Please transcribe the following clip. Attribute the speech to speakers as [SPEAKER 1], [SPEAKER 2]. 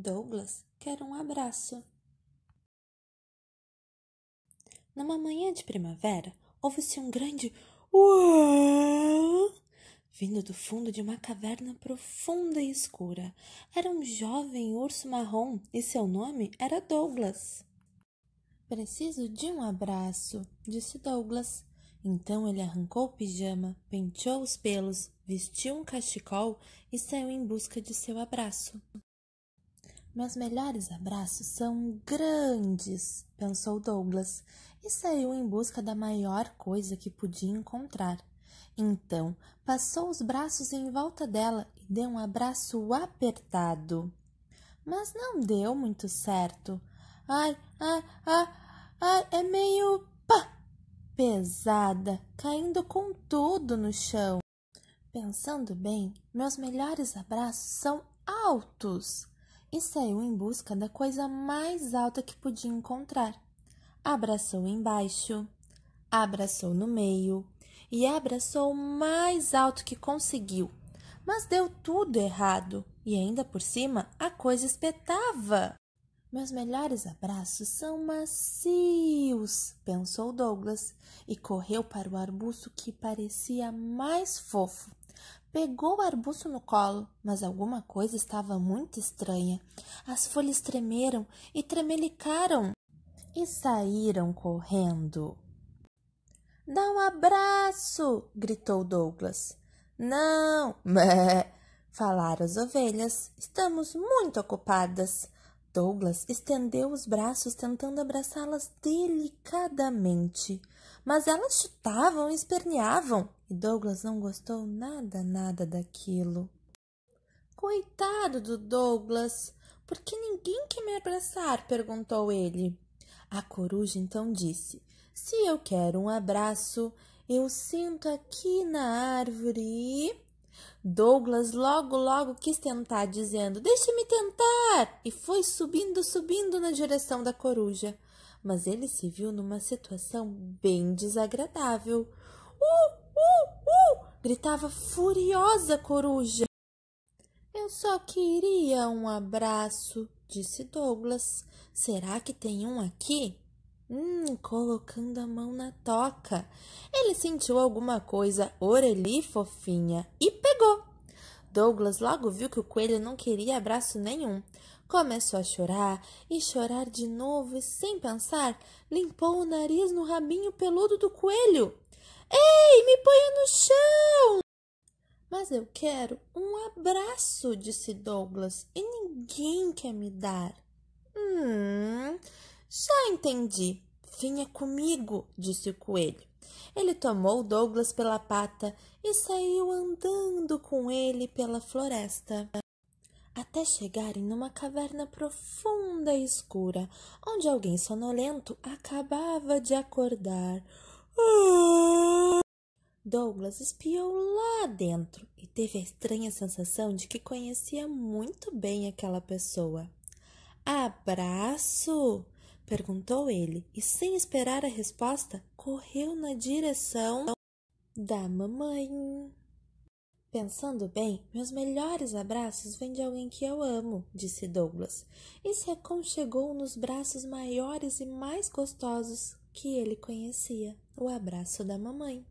[SPEAKER 1] Douglas quer um abraço. Numa manhã de primavera, ouve-se um grande Uau! vindo do fundo de uma caverna profunda e escura. Era um jovem urso marrom e seu nome era Douglas. Preciso de um abraço, disse Douglas. Então ele arrancou o pijama, penteou os pelos, vestiu um cachecol e saiu em busca de seu abraço. Meus melhores abraços são grandes, pensou Douglas, e saiu em busca da maior coisa que podia encontrar. Então, passou os braços em volta dela e deu um abraço apertado. Mas não deu muito certo. Ai, ai, ai, ai, é meio pá, pesada, caindo com tudo no chão. Pensando bem, meus melhores abraços são altos e saiu em busca da coisa mais alta que podia encontrar. Abraçou embaixo, abraçou no meio e abraçou o mais alto que conseguiu. Mas deu tudo errado e ainda por cima a coisa espetava. Meus melhores abraços são macios, pensou Douglas e correu para o arbusto que parecia mais fofo. Pegou o arbusto no colo, mas alguma coisa estava muito estranha. As folhas tremeram e tremelicaram e saíram correndo. Dá um abraço! gritou Douglas. Não! Falaram as ovelhas. Estamos muito ocupadas. Douglas estendeu os braços tentando abraçá-las delicadamente, mas elas chutavam e esperneavam, e Douglas não gostou nada, nada daquilo. Coitado do Douglas! Por que ninguém quer me abraçar? perguntou ele. A coruja então disse: Se eu quero um abraço, eu sinto aqui na árvore. Douglas logo logo quis tentar, dizendo: Deixe-me tentar! E foi subindo, subindo na direção da coruja. Mas ele se viu numa situação bem desagradável. Uh, uh, uh! gritava furiosa a coruja. Eu só queria um abraço, disse Douglas. Será que tem um aqui? Hum, colocando a mão na toca. Ele sentiu alguma coisa orelhi fofinha e pegou. Douglas logo viu que o coelho não queria abraço nenhum. Começou a chorar e chorar de novo e, sem pensar, limpou o nariz no rabinho peludo do coelho. Ei, me ponha no chão! Mas eu quero um abraço, disse Douglas, e ninguém quer me dar. Hum, já entendi. Vinha é comigo, disse o coelho. Ele tomou Douglas pela pata e saiu andando com ele pela floresta até chegarem numa caverna profunda e escura, onde alguém sonolento acabava de acordar. Douglas espiou lá dentro e teve a estranha sensação de que conhecia muito bem aquela pessoa. Abraço! Perguntou ele, e sem esperar a resposta, correu na direção da mamãe. Pensando bem, meus melhores abraços vêm de alguém que eu amo, disse Douglas, e se aconchegou nos braços maiores e mais gostosos que ele conhecia o abraço da mamãe.